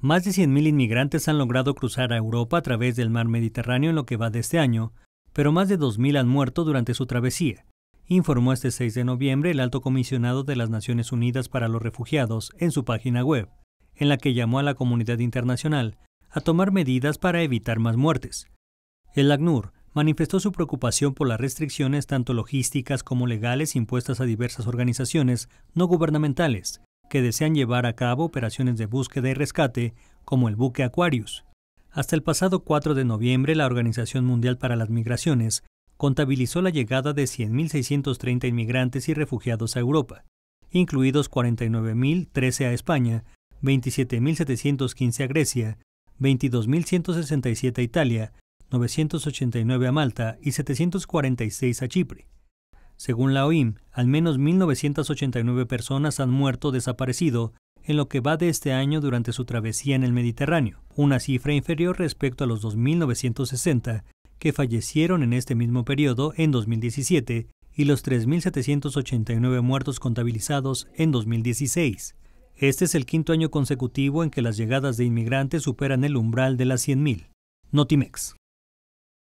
Más de 100.000 inmigrantes han logrado cruzar a Europa a través del mar Mediterráneo en lo que va de este año, pero más de 2.000 han muerto durante su travesía, informó este 6 de noviembre el alto comisionado de las Naciones Unidas para los Refugiados en su página web, en la que llamó a la comunidad internacional a tomar medidas para evitar más muertes. El ACNUR manifestó su preocupación por las restricciones tanto logísticas como legales impuestas a diversas organizaciones no gubernamentales que desean llevar a cabo operaciones de búsqueda y rescate, como el buque Aquarius. Hasta el pasado 4 de noviembre, la Organización Mundial para las Migraciones contabilizó la llegada de 100.630 inmigrantes y refugiados a Europa, incluidos 49.013 a España, 27.715 a Grecia, 22.167 a Italia, 989 a Malta y 746 a Chipre. Según la OIM, al menos 1.989 personas han muerto desaparecido en lo que va de este año durante su travesía en el Mediterráneo, una cifra inferior respecto a los 2.960 que fallecieron en este mismo periodo en 2017 y los 3.789 muertos contabilizados en 2016. Este es el quinto año consecutivo en que las llegadas de inmigrantes superan el umbral de las 100.000. Notimex.